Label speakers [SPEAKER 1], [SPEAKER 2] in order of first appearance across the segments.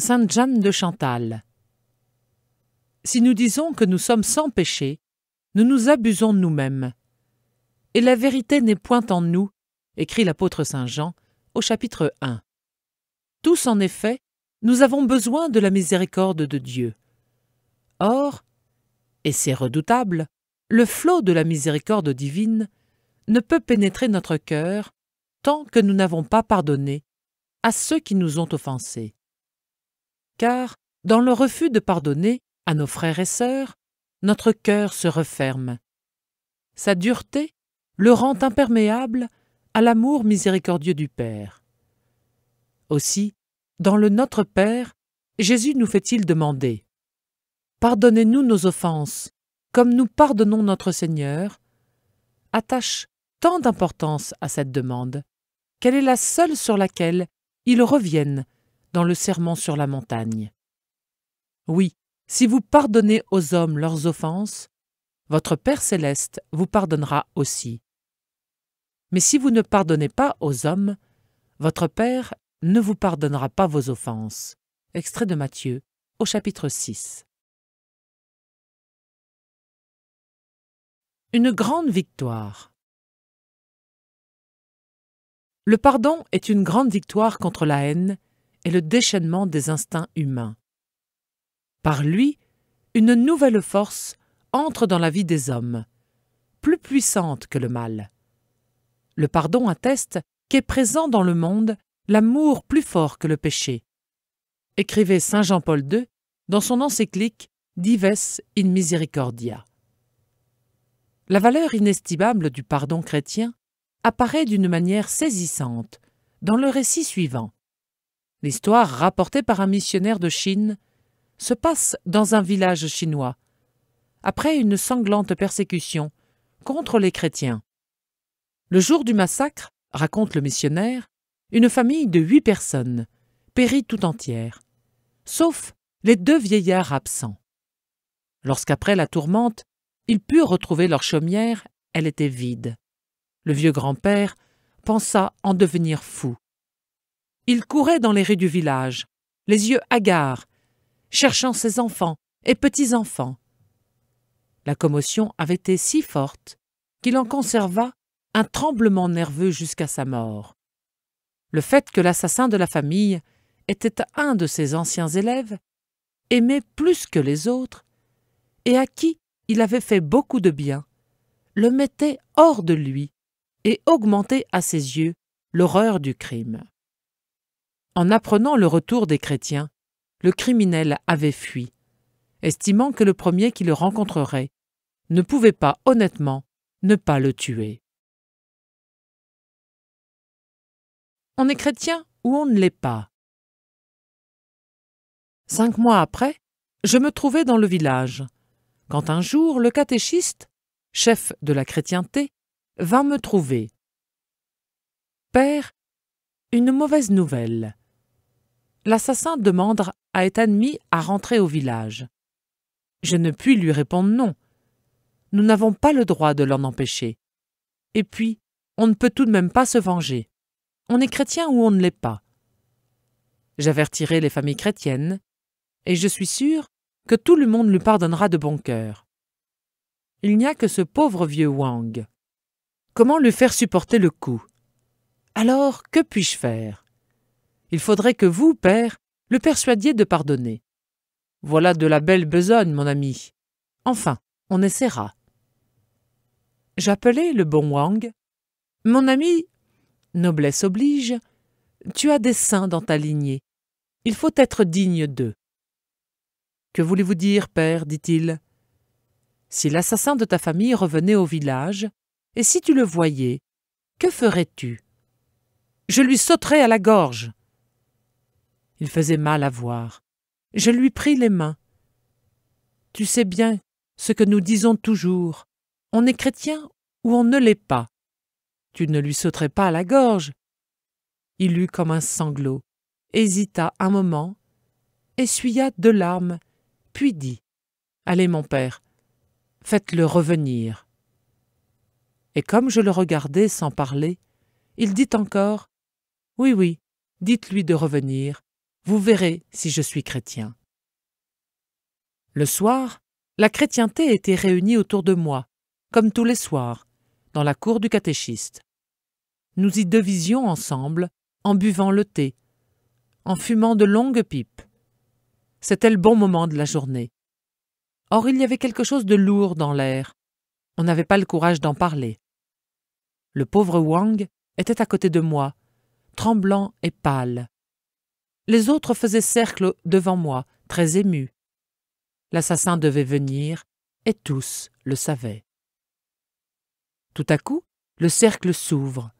[SPEAKER 1] Sainte Jeanne de Chantal. Si nous disons que nous sommes sans péché, nous nous abusons nous-mêmes. Et la vérité n'est point en nous, écrit l'apôtre Saint Jean au chapitre 1. Tous, en effet, nous avons besoin de la miséricorde de Dieu. Or, et c'est redoutable, le flot de la miséricorde divine ne peut pénétrer notre cœur tant que nous n'avons pas pardonné à ceux qui nous ont offensés car, dans le refus de pardonner à nos frères et sœurs, notre cœur se referme. Sa dureté le rend imperméable à l'amour miséricordieux du Père. Aussi, dans le Notre Père, Jésus nous fait-il demander Pardonnez-nous nos offenses, comme nous pardonnons notre Seigneur Attache tant d'importance à cette demande qu'elle est la seule sur laquelle ils reviennent dans le serment sur la montagne. Oui, si vous pardonnez aux hommes leurs offenses, votre Père céleste vous pardonnera aussi. Mais si vous ne pardonnez pas aux hommes, votre Père ne vous pardonnera pas vos offenses. Extrait de Matthieu au chapitre 6. Une grande victoire. Le pardon est une grande victoire contre la haine et le déchaînement des instincts humains. Par lui, une nouvelle force entre dans la vie des hommes, plus puissante que le mal. Le pardon atteste qu'est présent dans le monde l'amour plus fort que le péché. Écrivait Saint Jean-Paul II dans son encyclique Dives in Misericordia. La valeur inestimable du pardon chrétien apparaît d'une manière saisissante dans le récit suivant. L'histoire, rapportée par un missionnaire de Chine, se passe dans un village chinois, après une sanglante persécution contre les chrétiens. Le jour du massacre, raconte le missionnaire, une famille de huit personnes périt tout entière, sauf les deux vieillards absents. Lorsqu'après la tourmente, ils purent retrouver leur chaumière, elle était vide. Le vieux grand-père pensa en devenir fou. Il courait dans les rues du village, les yeux hagards, cherchant ses enfants et petits-enfants. La commotion avait été si forte qu'il en conserva un tremblement nerveux jusqu'à sa mort. Le fait que l'assassin de la famille était un de ses anciens élèves, aimé plus que les autres, et à qui il avait fait beaucoup de bien, le mettait hors de lui et augmentait à ses yeux l'horreur du crime. En apprenant le retour des chrétiens, le criminel avait fui, estimant que le premier qui le rencontrerait ne pouvait pas honnêtement ne pas le tuer. On est chrétien ou on ne l'est pas. Cinq mois après, je me trouvais dans le village, quand un jour le catéchiste, chef de la chrétienté, vint me trouver. Père, une mauvaise nouvelle l'assassin demande à être admis à rentrer au village. Je ne puis lui répondre non. Nous n'avons pas le droit de l'en empêcher. Et puis, on ne peut tout de même pas se venger. On est chrétien ou on ne l'est pas. J'avertirai les familles chrétiennes, et je suis sûr que tout le monde lui pardonnera de bon cœur. Il n'y a que ce pauvre vieux Wang. Comment lui faire supporter le coup Alors, que puis-je faire il faudrait que vous, père, le persuadiez de pardonner. Voilà de la belle besogne, mon ami. Enfin, on essaiera. J'appelai le bon Wang. Mon ami, noblesse oblige, tu as des saints dans ta lignée. Il faut être digne d'eux. Que voulez-vous dire, père dit-il. Si l'assassin de ta famille revenait au village, et si tu le voyais, que ferais-tu Je lui sauterais à la gorge. Il faisait mal à voir. Je lui pris les mains. Tu sais bien ce que nous disons toujours. On est chrétien ou on ne l'est pas. Tu ne lui sauterais pas à la gorge. Il eut comme un sanglot, hésita un moment, essuya deux larmes, puis dit Allez, mon père, faites-le revenir. Et comme je le regardais sans parler, il dit encore Oui, oui, dites-lui de revenir vous verrez si je suis chrétien. Le soir, la chrétienté était réunie autour de moi, comme tous les soirs, dans la cour du catéchiste. Nous y devisions ensemble en buvant le thé, en fumant de longues pipes. C'était le bon moment de la journée. Or, il y avait quelque chose de lourd dans l'air. On n'avait pas le courage d'en parler. Le pauvre Wang était à côté de moi, tremblant et pâle. Les autres faisaient cercle devant moi, très émus. L'assassin devait venir, et tous le savaient. Tout à coup, le cercle s'ouvre.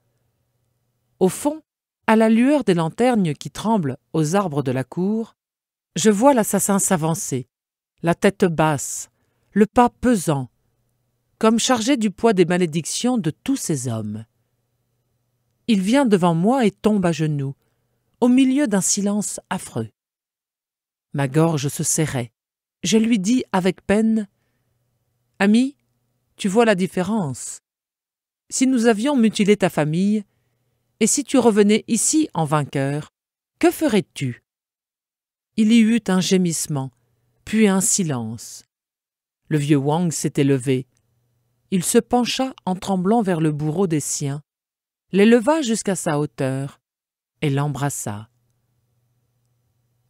[SPEAKER 1] Au fond, à la lueur des lanternes qui tremblent aux arbres de la cour, je vois l'assassin s'avancer, la tête basse, le pas pesant, comme chargé du poids des malédictions de tous ces hommes. Il vient devant moi et tombe à genoux, au milieu d'un silence affreux. Ma gorge se serrait. Je lui dis avec peine Ami, tu vois la différence. Si nous avions mutilé ta famille, et si tu revenais ici en vainqueur, que ferais-tu Il y eut un gémissement, puis un silence. Le vieux Wang s'était levé. Il se pencha en tremblant vers le bourreau des siens, l'éleva jusqu'à sa hauteur, et l'embrassa.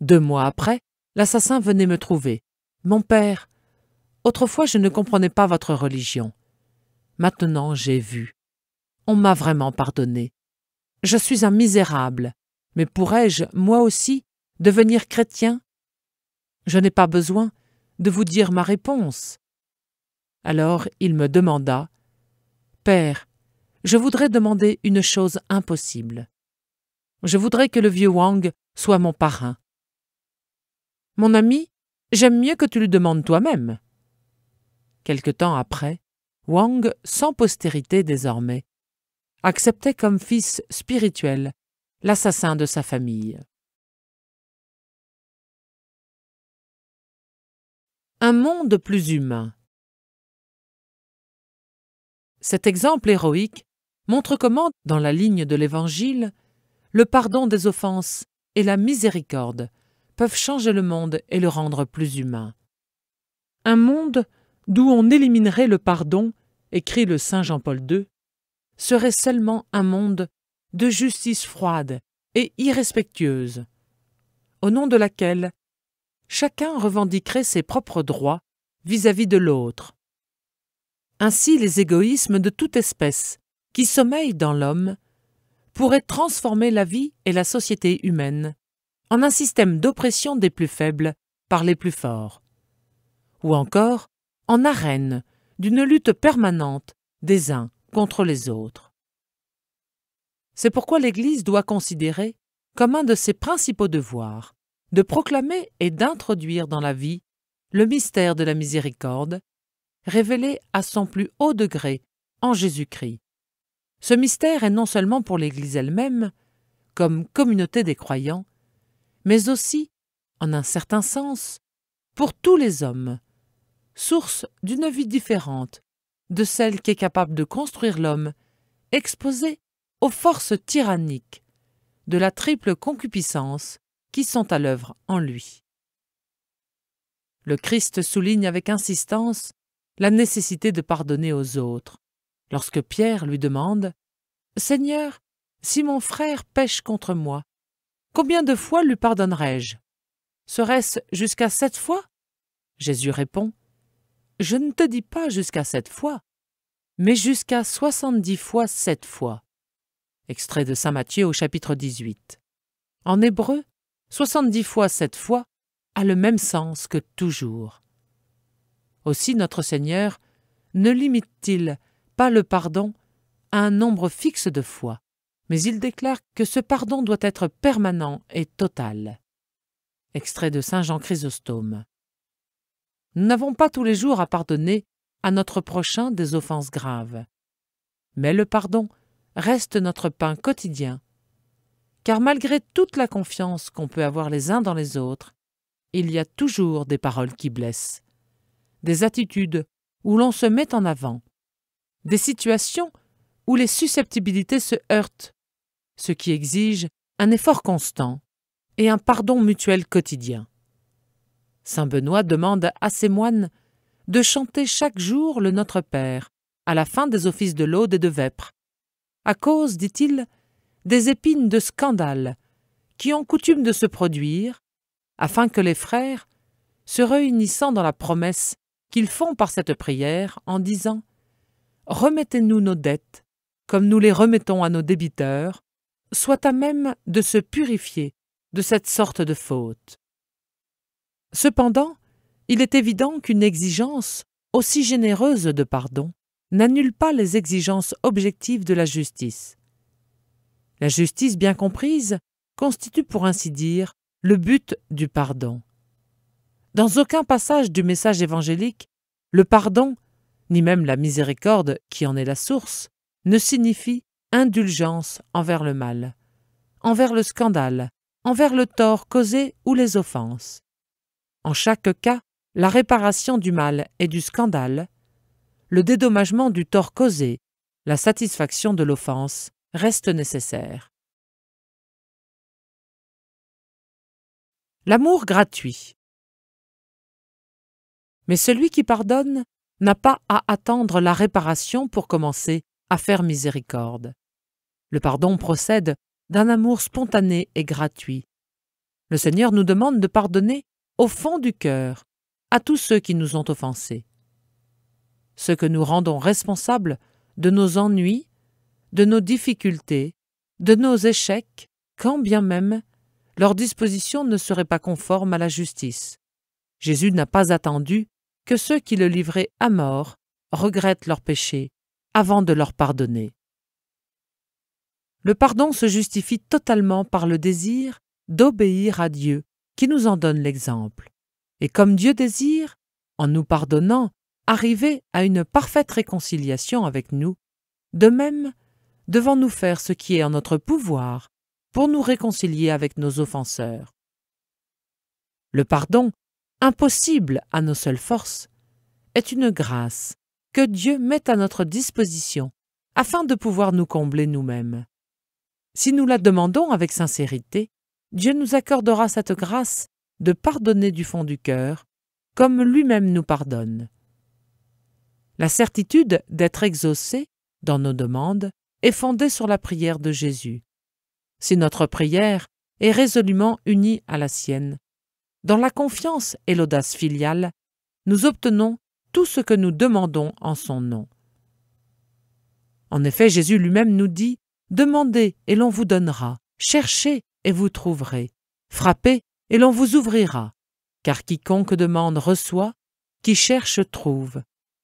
[SPEAKER 1] Deux mois après, l'assassin venait me trouver. Mon père, autrefois je ne comprenais pas votre religion. Maintenant j'ai vu. On m'a vraiment pardonné. Je suis un misérable, mais pourrais-je, moi aussi, devenir chrétien Je n'ai pas besoin de vous dire ma réponse. Alors il me demanda Père, je voudrais demander une chose impossible. Je voudrais que le vieux Wang soit mon parrain. Mon ami, j'aime mieux que tu le demandes toi-même. Quelque temps après, Wang, sans postérité désormais, acceptait comme fils spirituel l'assassin de sa famille. Un monde plus humain. Cet exemple héroïque montre comment, dans la ligne de l'Évangile, le pardon des offenses et la miséricorde peuvent changer le monde et le rendre plus humain. Un monde d'où on éliminerait le pardon, écrit le Saint Jean-Paul II, serait seulement un monde de justice froide et irrespectueuse, au nom de laquelle chacun revendiquerait ses propres droits vis-à-vis de l'autre. Ainsi les égoïsmes de toute espèce qui sommeillent dans l'homme pourrait transformer la vie et la société humaine en un système d'oppression des plus faibles par les plus forts, ou encore en arène d'une lutte permanente des uns contre les autres. C'est pourquoi l'Église doit considérer comme un de ses principaux devoirs de proclamer et d'introduire dans la vie le mystère de la miséricorde, révélé à son plus haut degré en Jésus-Christ, ce mystère est non seulement pour l'Église elle-même, comme communauté des croyants, mais aussi, en un certain sens, pour tous les hommes, source d'une vie différente de celle qui est capable de construire l'homme, exposé aux forces tyranniques de la triple concupiscence qui sont à l'œuvre en lui. Le Christ souligne avec insistance la nécessité de pardonner aux autres, lorsque Pierre lui demande Seigneur, si mon frère pêche contre moi, combien de fois lui pardonnerai-je Serait-ce jusqu'à sept fois Jésus répond Je ne te dis pas jusqu'à sept fois, mais jusqu'à soixante-dix fois sept fois. Extrait de saint Matthieu au chapitre 18. En hébreu, soixante-dix fois sept fois a le même sens que toujours. Aussi notre Seigneur ne limite-t-il pas le pardon à un nombre fixe de fois, mais il déclare que ce pardon doit être permanent et total. Extrait de Saint Jean Chrysostome. Nous n'avons pas tous les jours à pardonner à notre prochain des offenses graves. Mais le pardon reste notre pain quotidien, car malgré toute la confiance qu'on peut avoir les uns dans les autres, il y a toujours des paroles qui blessent, des attitudes où l'on se met en avant, des situations où les susceptibilités se heurtent, ce qui exige un effort constant et un pardon mutuel quotidien. Saint Benoît demande à ses moines de chanter chaque jour le Notre Père à la fin des offices de l'Aude et de Vêpres, à cause, dit-il, des épines de scandale qui ont coutume de se produire, afin que les frères, se réunissant dans la promesse qu'ils font par cette prière en disant remettez-nous nos dettes, comme nous les remettons à nos débiteurs, soit à même de se purifier de cette sorte de faute. Cependant, il est évident qu'une exigence aussi généreuse de pardon n'annule pas les exigences objectives de la justice. La justice bien comprise constitue pour ainsi dire le but du pardon. Dans aucun passage du message évangélique, le pardon ni même la miséricorde qui en est la source, ne signifie indulgence envers le mal, envers le scandale, envers le tort causé ou les offenses. En chaque cas, la réparation du mal et du scandale, le dédommagement du tort causé, la satisfaction de l'offense reste nécessaire. L'amour gratuit. Mais celui qui pardonne n'a pas à attendre la réparation pour commencer à faire miséricorde. Le pardon procède d'un amour spontané et gratuit. Le Seigneur nous demande de pardonner au fond du cœur à tous ceux qui nous ont offensés. Ceux que nous rendons responsables de nos ennuis, de nos difficultés, de nos échecs, quand bien même leur disposition ne serait pas conforme à la justice. Jésus n'a pas attendu que ceux qui le livraient à mort regrettent leur péché avant de leur pardonner. Le pardon se justifie totalement par le désir d'obéir à Dieu qui nous en donne l'exemple. Et comme Dieu désire, en nous pardonnant, arriver à une parfaite réconciliation avec nous, de même, devons-nous faire ce qui est en notre pouvoir pour nous réconcilier avec nos offenseurs. Le pardon impossible à nos seules forces, est une grâce que Dieu met à notre disposition afin de pouvoir nous combler nous-mêmes. Si nous la demandons avec sincérité, Dieu nous accordera cette grâce de pardonner du fond du cœur, comme lui-même nous pardonne. La certitude d'être exaucé dans nos demandes est fondée sur la prière de Jésus. Si notre prière est résolument unie à la sienne, dans la confiance et l'audace filiale, nous obtenons tout ce que nous demandons en son nom. En effet, Jésus lui-même nous dit Demandez et l'on vous donnera, cherchez et vous trouverez, frappez et l'on vous ouvrira. Car quiconque demande reçoit, qui cherche trouve,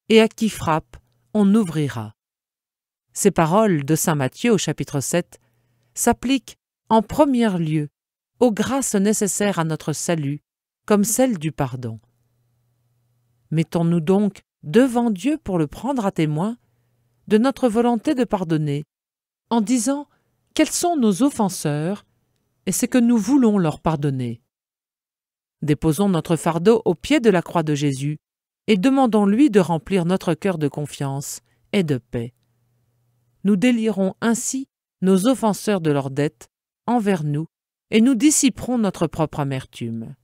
[SPEAKER 1] et à qui frappe, on ouvrira. Ces paroles de saint Matthieu au chapitre 7 s'appliquent en premier lieu aux grâces nécessaires à notre salut comme celle du pardon. Mettons-nous donc devant Dieu pour le prendre à témoin de notre volonté de pardonner, en disant quels sont nos offenseurs et ce que nous voulons leur pardonner. Déposons notre fardeau au pied de la croix de Jésus et demandons-lui de remplir notre cœur de confiance et de paix. Nous délierons ainsi nos offenseurs de leur dette envers nous et nous dissiperons notre propre amertume.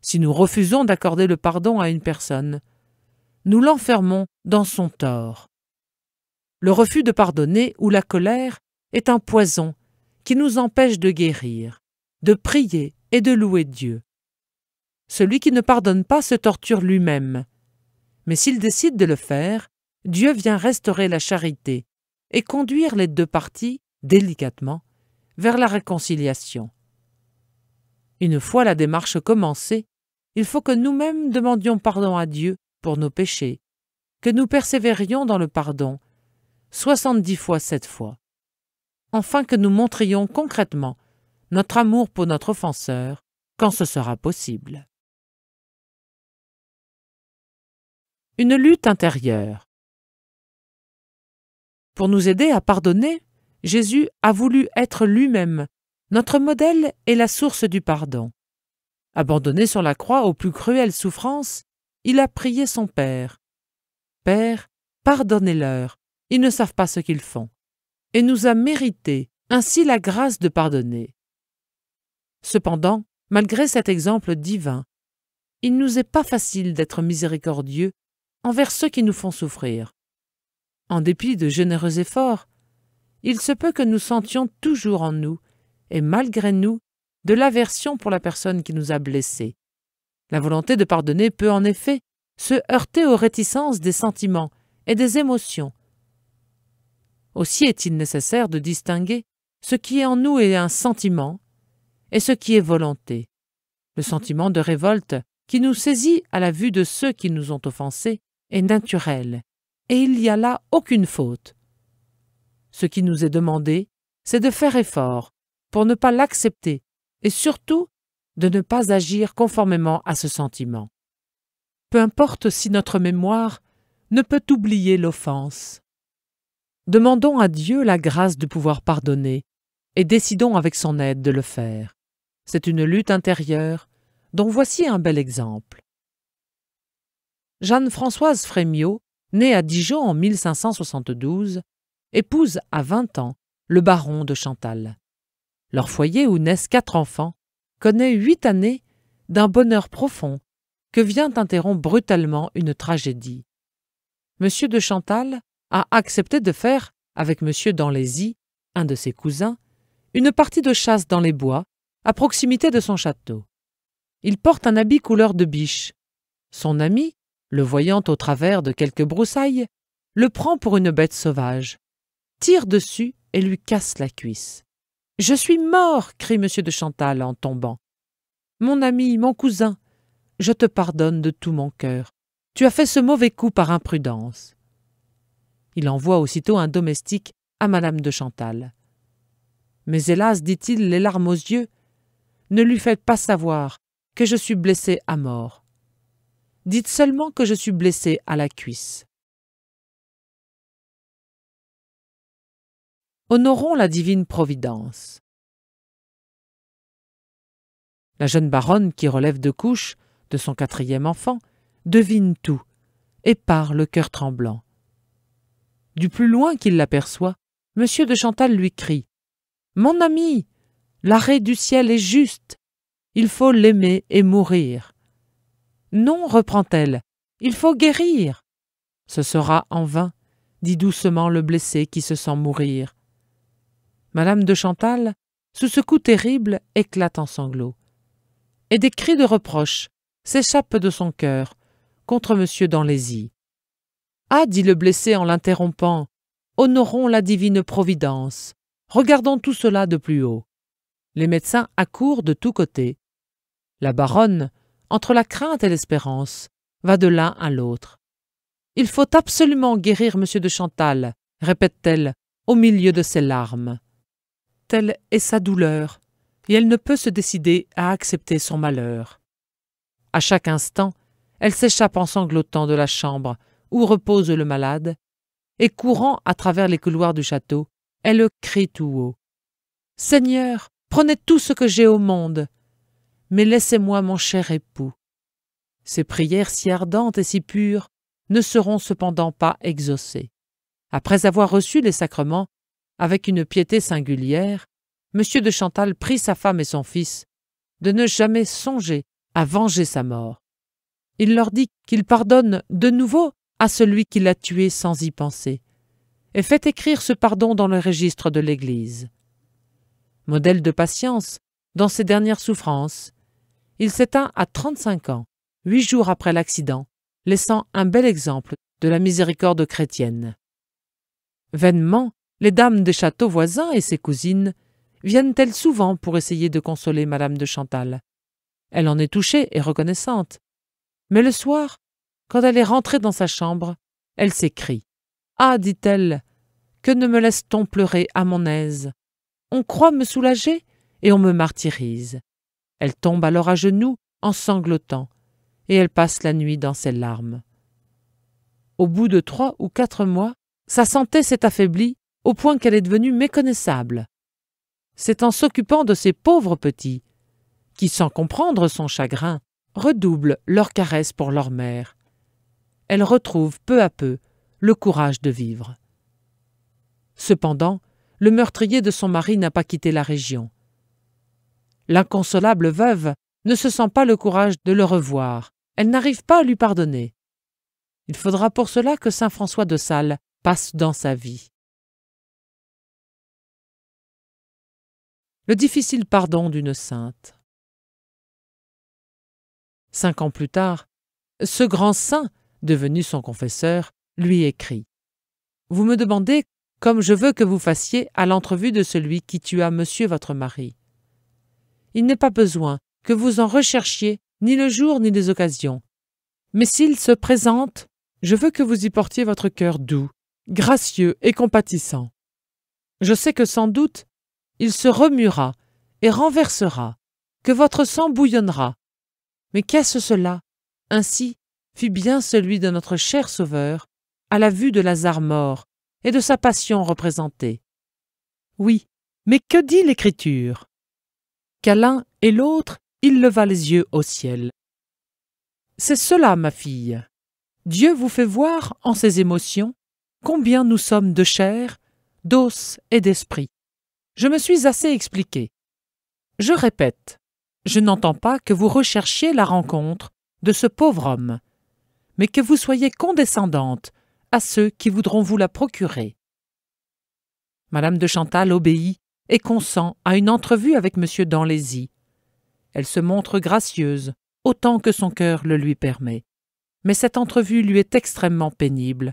[SPEAKER 1] Si nous refusons d'accorder le pardon à une personne, nous l'enfermons dans son tort. Le refus de pardonner ou la colère est un poison qui nous empêche de guérir, de prier et de louer Dieu. Celui qui ne pardonne pas se torture lui-même. Mais s'il décide de le faire, Dieu vient restaurer la charité et conduire les deux parties, délicatement, vers la réconciliation. Une fois la démarche commencée, il faut que nous-mêmes demandions pardon à Dieu pour nos péchés, que nous persévérions dans le pardon, soixante-dix fois sept fois. Enfin que nous montrions concrètement notre amour pour notre offenseur quand ce sera possible. Une lutte intérieure. Pour nous aider à pardonner, Jésus a voulu être lui-même notre modèle est la source du pardon. Abandonné sur la croix aux plus cruelles souffrances, il a prié son Père. Père, pardonnez-leur, ils ne savent pas ce qu'ils font, et nous a mérité ainsi la grâce de pardonner. Cependant, malgré cet exemple divin, il ne nous est pas facile d'être miséricordieux envers ceux qui nous font souffrir. En dépit de généreux efforts, il se peut que nous sentions toujours en nous et malgré nous de l'aversion pour la personne qui nous a blessés. La volonté de pardonner peut en effet se heurter aux réticences des sentiments et des émotions. Aussi est-il nécessaire de distinguer ce qui est en nous est un sentiment et ce qui est volonté. Le sentiment de révolte qui nous saisit à la vue de ceux qui nous ont offensés est naturel, et il n'y a là aucune faute. Ce qui nous est demandé, c'est de faire effort, pour ne pas l'accepter et surtout de ne pas agir conformément à ce sentiment. Peu importe si notre mémoire ne peut oublier l'offense. Demandons à Dieu la grâce de pouvoir pardonner et décidons avec son aide de le faire. C'est une lutte intérieure dont voici un bel exemple. Jeanne-Françoise Frémiot, née à Dijon en 1572, épouse à 20 ans le baron de Chantal. Leur foyer où naissent quatre enfants connaît huit années d'un bonheur profond que vient interrompre brutalement une tragédie. M. de Chantal a accepté de faire, avec M. d'Anlézy, un de ses cousins, une partie de chasse dans les bois, à proximité de son château. Il porte un habit couleur de biche. Son ami, le voyant au travers de quelques broussailles, le prend pour une bête sauvage, tire dessus et lui casse la cuisse. Je suis mort crie M. de Chantal en tombant. Mon ami, mon cousin, je te pardonne de tout mon cœur. Tu as fait ce mauvais coup par imprudence. Il envoie aussitôt un domestique à Madame de Chantal. Mais hélas, dit-il, les larmes aux yeux, ne lui faites pas savoir que je suis blessé à mort. Dites seulement que je suis blessé à la cuisse. Honorons la divine providence. La jeune baronne, qui relève de couche, de son quatrième enfant, devine tout, et part le cœur tremblant. Du plus loin qu'il l'aperçoit, M. de Chantal lui crie Mon ami, l'arrêt du ciel est juste. Il faut l'aimer et mourir. Non, reprend-elle, il faut guérir. Ce sera en vain, dit doucement le blessé qui se sent mourir, Madame de Chantal, sous ce coup terrible, éclate en sanglots. Et des cris de reproche s'échappent de son cœur contre M. d'Anlézy. Ah dit le blessé en l'interrompant, honorons la divine providence. Regardons tout cela de plus haut. Les médecins accourent de tous côtés. La baronne, entre la crainte et l'espérance, va de l'un à l'autre. Il faut absolument guérir M. de Chantal, répète-t-elle au milieu de ses larmes telle est sa douleur, et elle ne peut se décider à accepter son malheur. À chaque instant, elle s'échappe en sanglotant de la chambre où repose le malade, et courant à travers les couloirs du château, elle crie tout haut. Seigneur, prenez tout ce que j'ai au monde, mais laissez-moi mon cher époux. Ces prières si ardentes et si pures ne seront cependant pas exaucées. Après avoir reçu les sacrements, avec une piété singulière, M. de Chantal prie sa femme et son fils de ne jamais songer à venger sa mort. Il leur dit qu'il pardonne de nouveau à celui qui l'a tué sans y penser, et fait écrire ce pardon dans le registre de l'Église. Modèle de patience, dans ses dernières souffrances, il s'éteint à 35 ans, huit jours après l'accident, laissant un bel exemple de la miséricorde chrétienne. Vainement, les dames des châteaux voisins et ses cousines viennent-elles souvent pour essayer de consoler Madame de Chantal Elle en est touchée et reconnaissante. Mais le soir, quand elle est rentrée dans sa chambre, elle s'écrie. Ah, dit-elle, que ne me laisse-t-on pleurer à mon aise On croit me soulager et on me martyrise. Elle tombe alors à genoux en sanglotant, et elle passe la nuit dans ses larmes. Au bout de trois ou quatre mois, sa santé s'est affaiblie au point qu'elle est devenue méconnaissable. C'est en s'occupant de ces pauvres petits, qui, sans comprendre son chagrin, redoublent leurs caresses pour leur mère. Elle retrouve peu à peu le courage de vivre. Cependant, le meurtrier de son mari n'a pas quitté la région. L'inconsolable veuve ne se sent pas le courage de le revoir, elle n'arrive pas à lui pardonner. Il faudra pour cela que saint François de Sales passe dans sa vie. le difficile pardon d'une sainte. Cinq ans plus tard, ce grand saint, devenu son confesseur, lui écrit Vous me demandez comme je veux que vous fassiez à l'entrevue de celui qui tua monsieur votre mari. Il n'est pas besoin que vous en recherchiez ni le jour ni les occasions. Mais s'il se présente, je veux que vous y portiez votre cœur doux, gracieux et compatissant. Je sais que sans doute il se remuera et renversera, que votre sang bouillonnera. Mais qu'est-ce cela Ainsi fut bien celui de notre cher Sauveur, à la vue de Lazare mort et de sa passion représentée. Oui, mais que dit l'Écriture Qu'à l'un et l'autre, il leva les yeux au ciel. C'est cela, ma fille. Dieu vous fait voir, en ses émotions, combien nous sommes de chair, d'os et d'esprit. Je me suis assez expliqué. Je répète, je n'entends pas que vous recherchiez la rencontre de ce pauvre homme, mais que vous soyez condescendante à ceux qui voudront vous la procurer. Madame de Chantal obéit et consent à une entrevue avec M. d'Anlézy. Elle se montre gracieuse, autant que son cœur le lui permet. Mais cette entrevue lui est extrêmement pénible.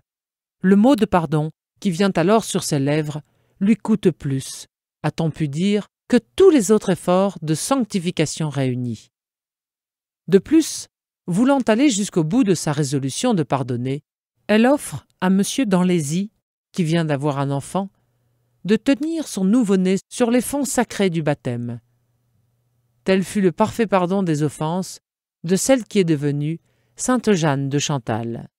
[SPEAKER 1] Le mot de pardon, qui vient alors sur ses lèvres, lui coûte plus, a-t-on pu dire, que tous les autres efforts de sanctification réunis. De plus, voulant aller jusqu'au bout de sa résolution de pardonner, elle offre à M. Danlézy, qui vient d'avoir un enfant, de tenir son nouveau-né sur les fonds sacrés du baptême. Tel fut le parfait pardon des offenses de celle qui est devenue Sainte Jeanne de Chantal.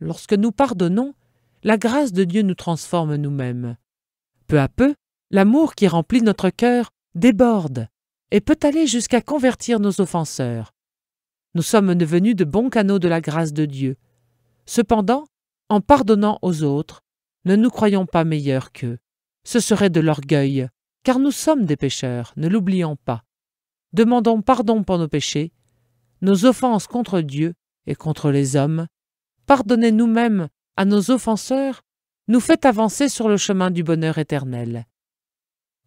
[SPEAKER 1] Lorsque nous pardonnons, la grâce de Dieu nous transforme nous-mêmes. Peu à peu, l'amour qui remplit notre cœur déborde et peut aller jusqu'à convertir nos offenseurs. Nous sommes devenus de bons canaux de la grâce de Dieu. Cependant, en pardonnant aux autres, ne nous croyons pas meilleurs qu'eux. Ce serait de l'orgueil, car nous sommes des pécheurs, ne l'oublions pas. Demandons pardon pour nos péchés, nos offenses contre Dieu et contre les hommes. Pardonnez nous-mêmes à nos offenseurs nous fait avancer sur le chemin du bonheur éternel.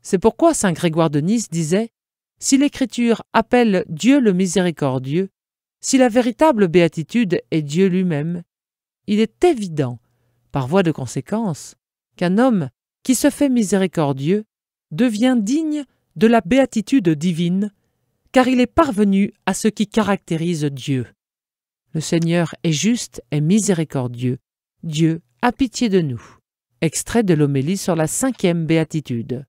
[SPEAKER 1] C'est pourquoi Saint Grégoire de Nice disait Si l'Écriture appelle Dieu le miséricordieux, si la véritable béatitude est Dieu lui-même, il est évident, par voie de conséquence, qu'un homme qui se fait miséricordieux devient digne de la béatitude divine, car il est parvenu à ce qui caractérise Dieu. Le Seigneur est juste et miséricordieux, Dieu a pitié de nous. Extrait de l'homélie sur la cinquième béatitude.